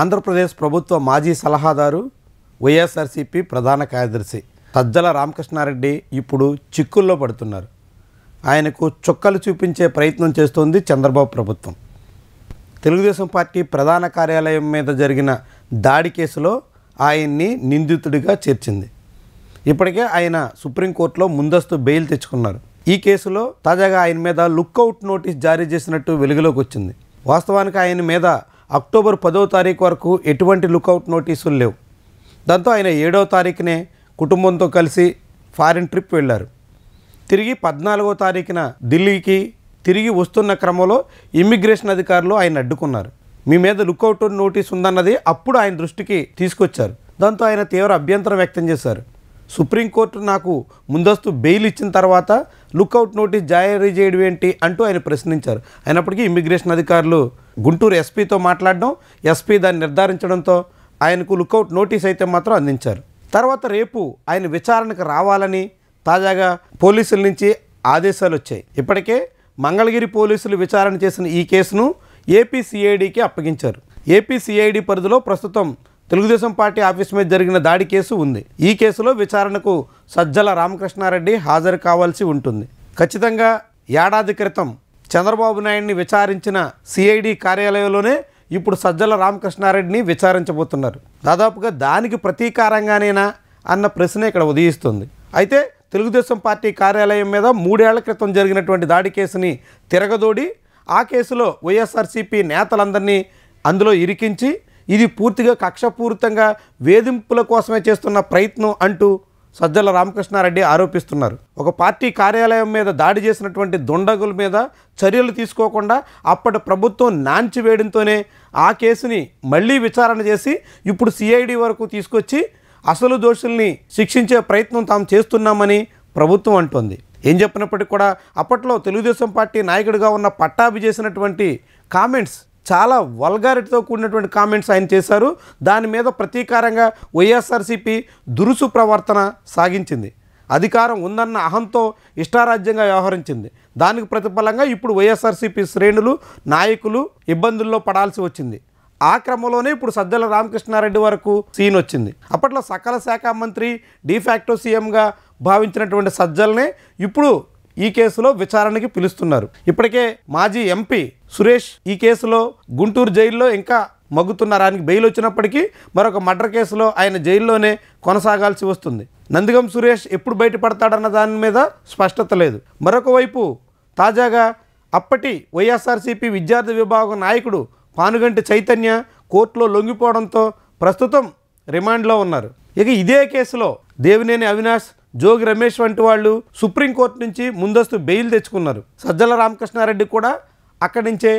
ఆంధ్రప్రదేశ్ ప్రభుత్వ మాజీ సలహాదారు వైఎస్ఆర్సీపీ ప్రధాన కార్యదర్శి సజ్జల రామకృష్ణారెడ్డి ఇప్పుడు చిక్కుల్లో పడుతున్నారు ఆయనకు చుక్కలు చూపించే ప్రయత్నం చేస్తోంది చంద్రబాబు ప్రభుత్వం తెలుగుదేశం పార్టీ ప్రధాన కార్యాలయం మీద జరిగిన దాడి కేసులో ఆయన్ని నిందితుడిగా చేర్చింది ఇప్పటికే ఆయన సుప్రీంకోర్టులో ముందస్తు బెయిల్ తెచ్చుకున్నారు ఈ కేసులో తాజాగా ఆయన మీద లుక్అవుట్ నోటీస్ జారీ చేసినట్టు వెలుగులోకి వచ్చింది వాస్తవానికి ఆయన మీద అక్టోబర్ పదో తారీఖు వరకు ఎటువంటి లుకౌట్ నోటీసులు లేవు దాంతో ఆయన ఏడవ తారీఖునే కుటుంబంతో కలిసి ఫారిన్ ట్రిప్ వెళ్ళారు తిరిగి పద్నాలుగో తారీఖున ఢిల్లీకి తిరిగి వస్తున్న క్రమంలో ఇమ్మిగ్రేషన్ అధికారులు ఆయన అడ్డుకున్నారు మీ మీద లుకౌట్ నోటీస్ ఉందన్నది అప్పుడు ఆయన దృష్టికి తీసుకొచ్చారు దాంతో ఆయన తీవ్ర అభ్యంతరం వ్యక్తం చేశారు సుప్రీంకోర్టు నాకు ముందస్తు బెయిల్ ఇచ్చిన తర్వాత లుకౌట్ నోటీస్ జారీ చేయడం ఏంటి అంటూ ఆయన ప్రశ్నించారు అయినప్పటికీ ఇమ్మిగ్రేషన్ అధికారులు గుంటూరు ఎస్పీతో మాట్లాడడం ఎస్పీ దాన్ని నిర్ధారించడంతో ఆయనకు లుకౌట్ నోటీస్ అయితే మాత్రం అందించారు తర్వాత రేపు ఆయన విచారణకు రావాలని తాజాగా పోలీసుల నుంచి ఆదేశాలు వచ్చాయి ఇప్పటికే మంగళగిరి పోలీసులు విచారణ చేసిన ఈ కేసును ఏపీ సిఐడికి అప్పగించారు ఏపీ సిఐడి పరిధిలో ప్రస్తుతం తెలుగుదేశం పార్టీ ఆఫీస్ మీద జరిగిన దాడి కేసు ఉంది ఈ కేసులో విచారణకు సజ్జల రామకృష్ణారెడ్డి హాజరు కావాల్సి ఉంటుంది ఖచ్చితంగా ఏడాది క్రితం చంద్రబాబు నాయుడిని విచారించిన సిఐడి కార్యాలయంలోనే ఇప్పుడు సజ్జల రామకృష్ణారెడ్డిని విచారించబోతున్నారు దాదాపుగా దానికి ప్రతీకారంగానేనా అన్న ప్రశ్న ఇక్కడ ఉదయిస్తుంది అయితే తెలుగుదేశం పార్టీ కార్యాలయం మీద మూడేళ్ల క్రితం జరిగినటువంటి దాడి కేసుని తిరగదోడి ఆ కేసులో వైఎస్ఆర్సీపీ నేతలందరినీ అందులో ఇరికించి ఇది పూర్తిగా కక్షపూరితంగా వేధింపుల కోసమే చేస్తున్న ప్రయత్నం అంటూ సజ్జల రామకృష్ణారెడ్డి ఆరోపిస్తున్నారు ఒక పార్టీ కార్యాలయం మీద దాడి చేసినటువంటి దుండగుల మీద చర్యలు తీసుకోకుండా అప్పటి ప్రభుత్వం నాంచివేయడంతోనే ఆ కేసుని మళ్ళీ విచారణ చేసి ఇప్పుడు సిఐడి వరకు తీసుకొచ్చి అసలు దోషుల్ని శిక్షించే ప్రయత్నం తాము చేస్తున్నామని ప్రభుత్వం అంటోంది ఏం చెప్పినప్పటికీ కూడా అప్పట్లో తెలుగుదేశం పార్టీ నాయకుడిగా ఉన్న పట్టాభి చేసినటువంటి కామెంట్స్ చాలా వల్గారిటీతో కూడినటువంటి కామెంట్స్ ఆయన చేశారు దాని మీద ప్రతీకారంగా వైఎస్ఆర్సీపీ దురుసు ప్రవర్తన సాగించింది అధికారం ఉందన్న అహంతో ఇష్టారాజ్యంగా వ్యవహరించింది దానికి ప్రతిఫలంగా ఇప్పుడు వైఎస్ఆర్సీపీ శ్రేణులు నాయకులు ఇబ్బందుల్లో పడాల్సి వచ్చింది ఆ క్రమంలోనే ఇప్పుడు సజ్జల రామకృష్ణారెడ్డి వరకు సీన్ వచ్చింది అప్పట్లో సకల శాఖ మంత్రి డిఫాక్టో సీఎంగా భావించినటువంటి సజ్జల్నే ఇప్పుడు ఈ కేసులో విచారణకి పిలుస్తున్నారు ఇప్పటికే మాజీ ఎంపీ సురేష్ ఈ కేసులో గుంటూరు జైల్లో ఇంకా మగ్గుతున్నారు ఆయనకి బెయిల్ వచ్చినప్పటికీ మరొక మర్డర్ కేసులో ఆయన జైల్లోనే కొనసాగాల్సి వస్తుంది నందిగం సురేష్ ఎప్పుడు బయటపడతాడన్న దాని మీద స్పష్టత లేదు మరొక వైపు తాజాగా అప్పటి వైఎస్ఆర్సీపీ విద్యార్థి విభాగం నాయకుడు పానుగంటి చైతన్య కోర్టులో లొంగిపోవడంతో ప్రస్తుతం రిమాండ్లో ఉన్నారు ఇక ఇదే కేసులో దేవినేని అవినాష్ జోగి రమేష్ వంటి వాళ్ళు సుప్రీంకోర్టు నుంచి ముందస్తు బెయిల్ తెచ్చుకున్నారు సజ్జల రామకృష్ణారెడ్డి కూడా అక్కడి నుంచే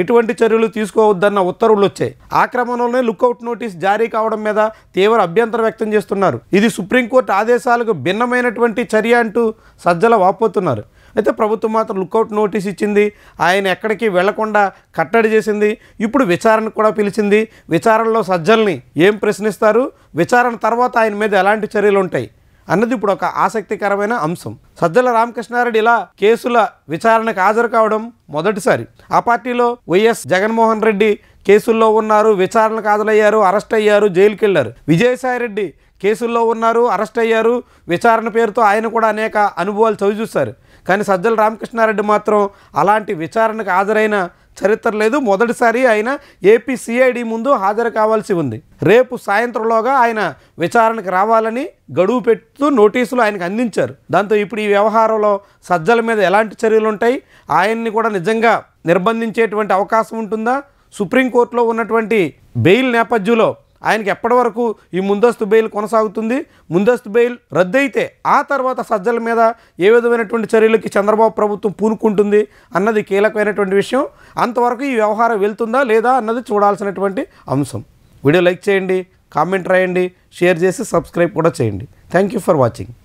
ఎటువంటి చర్యలు తీసుకోవద్దన్న ఉత్తర్వులు వచ్చాయి ఆ క్రమంలోనే లుకౌట్ నోటీస్ జారీ కావడం మీద తీవ్ర అభ్యంతరం వ్యక్తం చేస్తున్నారు ఇది సుప్రీంకోర్టు ఆదేశాలకు భిన్నమైనటువంటి చర్య అంటూ సజ్జల వాపోతున్నారు అయితే ప్రభుత్వం మాత్రం లుక్అవుట్ నోటీస్ ఇచ్చింది ఆయన ఎక్కడికి వెళ్లకుండా కట్టడి చేసింది ఇప్పుడు విచారణ కూడా పిలిచింది విచారణలో సజ్జల్ని ఏం ప్రశ్నిస్తారు విచారణ తర్వాత ఆయన మీద ఎలాంటి చర్యలు ఉంటాయి అన్నది ఇప్పుడు ఒక ఆసక్తికరమైన అంశం సజ్జల రామకృష్ణారెడ్డి ఇలా కేసుల విచారణకు హాజరు కావడం మొదటిసారి ఆ పార్టీలో వైఎస్ జగన్మోహన్ రెడ్డి కేసుల్లో ఉన్నారు విచారణకు హాజరయ్యారు అరెస్ట్ అయ్యారు జైలుకి వెళ్ళారు విజయసాయిరెడ్డి కేసుల్లో ఉన్నారు అరెస్ట్ అయ్యారు విచారణ పేరుతో ఆయన కూడా అనేక అనుభవాలు చవిచూస్తారు కానీ సజ్జల రామకృష్ణారెడ్డి మాత్రం అలాంటి విచారణకు హాజరైన చరిత్ర లేదు మొదటిసారి ఆయన ఏపీ సిఐడి ముందు హాజరు కావాల్సి ఉంది రేపు సాయంత్రంలోగా ఆయన విచారణకు రావాలని గడువు పెడుతూ నోటీసులు ఆయనకు అందించారు దాంతో ఇప్పుడు ఈ వ్యవహారంలో సజ్జల మీద ఎలాంటి చర్యలు ఉంటాయి ఆయన్ని కూడా నిజంగా నిర్బంధించేటువంటి అవకాశం ఉంటుందా సుప్రీంకోర్టులో ఉన్నటువంటి బెయిల్ నేపథ్యంలో ఆయనకి ఎప్పటి వరకు ఈ ముందస్తు బెయిల్ కొనసాగుతుంది ముందస్తు బెయిల్ రద్దయితే ఆ తర్వాత సజ్జల మీద ఏ విధమైనటువంటి చర్యలకి చంద్రబాబు ప్రభుత్వం పూనుకుంటుంది అన్నది కీలకమైనటువంటి విషయం అంతవరకు ఈ వ్యవహారం వెళ్తుందా లేదా అన్నది చూడాల్సినటువంటి అంశం వీడియో లైక్ చేయండి కామెంట్ రాయండి షేర్ చేసి సబ్స్క్రైబ్ కూడా చేయండి థ్యాంక్ యూ ఫర్ వాచింగ్